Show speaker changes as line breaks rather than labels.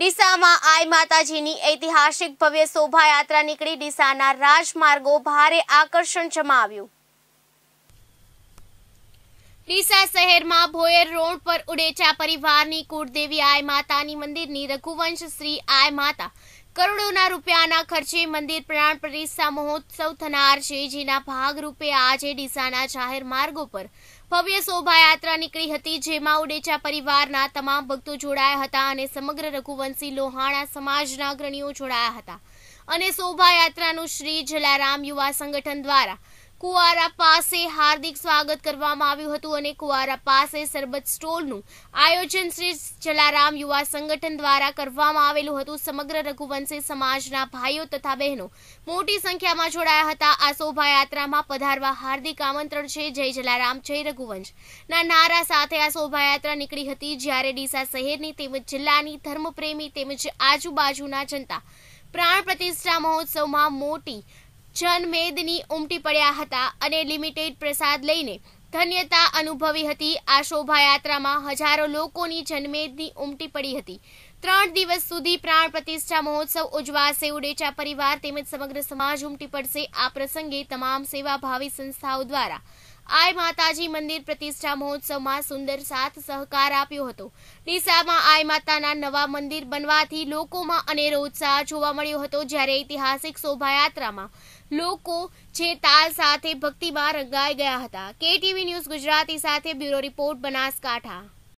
ડીસામાં આઈ માતાજીની ઐતિહાસિક ભવ્ય શોભાયાત્રા નીકળી ડીસાના રાજમાર્ગો ભારે આકર્ષણ જમાવ્યું ડીસા શહેરમાં ભોયર રોડ પર ઉડેચા પરિવારની કુળદેવી આય માતાની મંદિરની રઘુવંશ શ્રી આય માતા કરોડોના રૂપિયાના ખર્ચે મંદિર પ્રાણ પ્રતિષ્ઠા મહોત્સવ થનાર છે જેના ભાગરૂપે આજે ડીસાના જાહેર માર્ગો પર ભવ્ય શોભાયાત્રા નીકળી હતી જેમાં ઉડેચા પરિવારના તમામ ભક્તો જોડાયા હતા અને સમગ્ર રઘુવંશી લોહાણા સમાજના અગ્રણીઓ જોડાયા હતા અને શોભાયાત્રાનું શ્રી જલારામ યુવા સંગઠન દ્વારા કુવારા પાસે હાર્દિક સ્વાગત કરવામાં આવ્યું હતું અને કુવારા પાસે સરબત સ્ટોલનું આયોજન શ્રી જલારામ યુવા સંગઠન દ્વારા કરવામાં આવેલું હતું સમગ્ર રઘુવંશી સમાજના ભાઈઓ તથા બહેનો મોટી સંખ્યામાં જોડાયા હતા આ શોભાયાત્રામાં પધારવા હાર્દિક આમંત્રણ છે જય જલારામ જય રઘુવંશ ના નારા સાથે આ શોભાયાત્રા નીકળી હતી જ્યારે ડીસા શહેરની તેમજ જિલ્લાની ધર્મપ્રેમી તેમજ આજુબાજુના જનતા પ્રાણ પ્રતિષ્ઠા મહોત્સવમાં મોટી જનમેદની ઉમટી પડ્યા હતા અને લિમિટેડ પ્રસાદ લઈને ધન્યતા અનુભવી હતી આ શોભાયાત્રામાં હજારો લોકોની જનમેદની ઉમટી પડી હતી ત્રણ દિવસ સુધી પ્રાણ પ્રતિષ્ઠા મહોત્સવ ઉજવાશે ઉડેચા પરિવાર તેમજ સમગ્ર સમાજ ઉમટી પડશે આ પ્રસંગે તમામ સેવાભાવી સંસ્થાઓ દ્વારા આઈ માતાજી મંદિર પ્રતિષ્ઠા મહોત્સવમાં સુંદર સાથ સહકાર આપ્યો હતો ડીસામાં આઈ માતાના નવા મંદિર બનવાથી લોકોમાં અનેરો ઉત્સાહ જોવા મળ્યો હતો જ્યારે ઐતિહાસિક શોભાયાત્રામાં લોકો જે તાલ સાથે ભક્તિમાં રંગાઈ ગયા હતા કેટીવી ન્યૂઝ ગુજરાતી સાથે બ્યુરો રિપોર્ટ બનાસકાંઠા